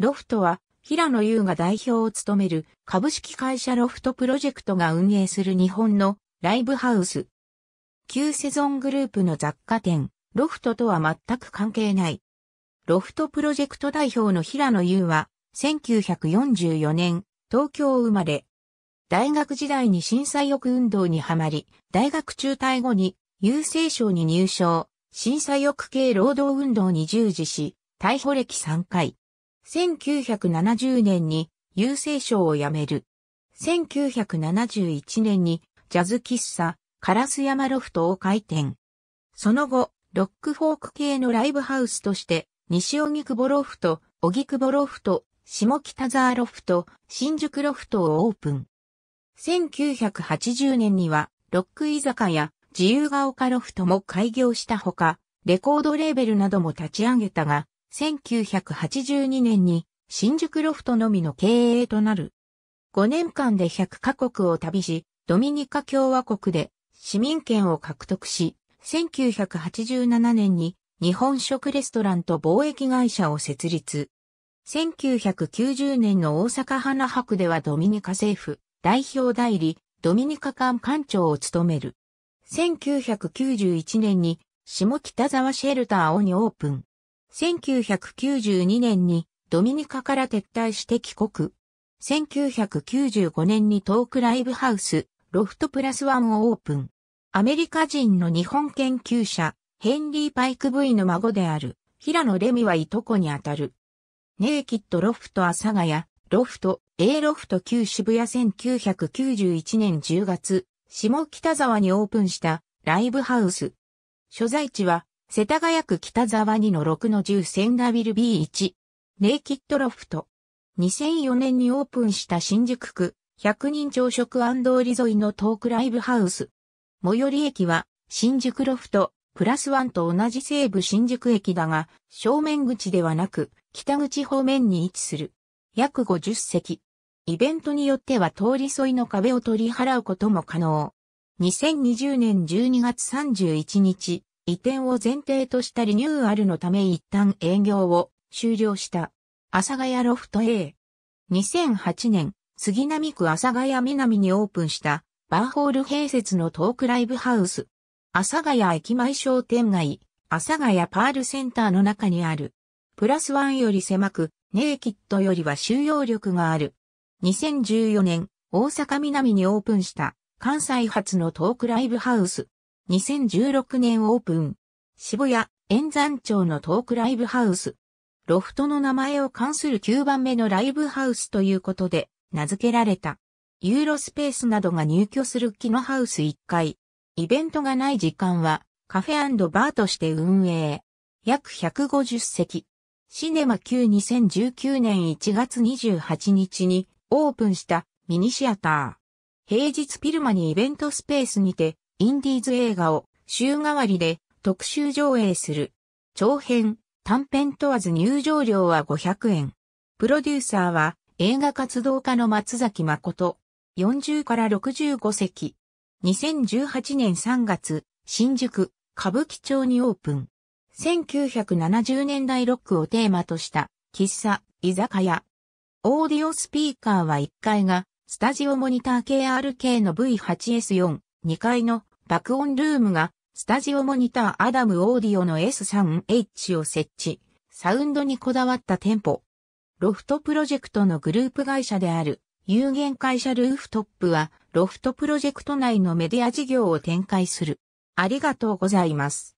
ロフトは、平野優が代表を務める株式会社ロフトプロジェクトが運営する日本のライブハウス。旧セゾングループの雑貨店、ロフトとは全く関係ない。ロフトプロジェクト代表の平野優は、1944年、東京生まれ。大学時代に震災翼運動にはまり、大学中退後に郵政省に入省、震災翼系労働運動に従事し、逮捕歴3回。1970年に郵政省を辞める。1971年にジャズ喫茶、カラス山ロフトを開店。その後、ロックフォーク系のライブハウスとして、西荻窪ロフト、荻窪ロフト、下北沢ロフト、新宿ロフトをオープン。1980年には、ロック居酒屋、自由が丘ロフトも開業したほか、レコードレーベルなども立ち上げたが、1982年に新宿ロフトのみの経営となる。5年間で100カ国を旅し、ドミニカ共和国で市民権を獲得し、1987年に日本食レストランと貿易会社を設立。1990年の大阪花博ではドミニカ政府代表代理ドミニカ館館長を務める。1991年に下北沢シェルターをにオープン。1992年にドミニカから撤退して帰国。1995年にトークライブハウス、ロフトプラスワンをオープン。アメリカ人の日本研究者、ヘンリー・パイク V の孫である、平野レミはいとこにあたる。ネイキッドロフト阿佐ヶ谷、ロフト、A ロフト旧渋谷1991年10月、下北沢にオープンしたライブハウス。所在地は世田谷区北沢2の6の10センダビル B1、ネイキッドロフト。2004年にオープンした新宿区、100人朝食通り沿いのトークライブハウス。最寄り駅は、新宿ロフト、プラスワンと同じ西武新宿駅だが、正面口ではなく、北口方面に位置する。約50席。イベントによっては通り沿いの壁を取り払うことも可能。2020年12月31日、移転を前提としたリニューアルのため一旦営業を終了した。阿佐ヶ谷ロフト A。2008年、杉並区阿佐ヶ谷南にオープンしたバーホール併設のトークライブハウス。阿佐ヶ谷駅前商店街、阿佐ヶ谷パールセンターの中にある。プラスワンより狭く、ネイキッドよりは収容力がある。2014年、大阪南にオープンした関西発のトークライブハウス。2016年オープン。渋谷、円山町のトークライブハウス。ロフトの名前を関する9番目のライブハウスということで、名付けられた。ユーロスペースなどが入居する木のハウス1階。イベントがない時間は、カフェバーとして運営。約150席。シネマ9 2019年1月28日にオープンしたミニシアター。平日ピルマにイベントスペースにてインディーズ映画を週替わりで特集上映する。長編、短編問わず入場料は500円。プロデューサーは映画活動家の松崎誠。40から65席。2018年3月、新宿、歌舞伎町にオープン。1970年代ロックをテーマとした喫茶、居酒屋。オーディオスピーカーは1階がスタジオモニター KRK の V8S4、2階の爆音ルームが、スタジオモニターアダムオーディオの S3H を設置、サウンドにこだわった店舗。ロフトプロジェクトのグループ会社である、有限会社ルーフトップは、ロフトプロジェクト内のメディア事業を展開する。ありがとうございます。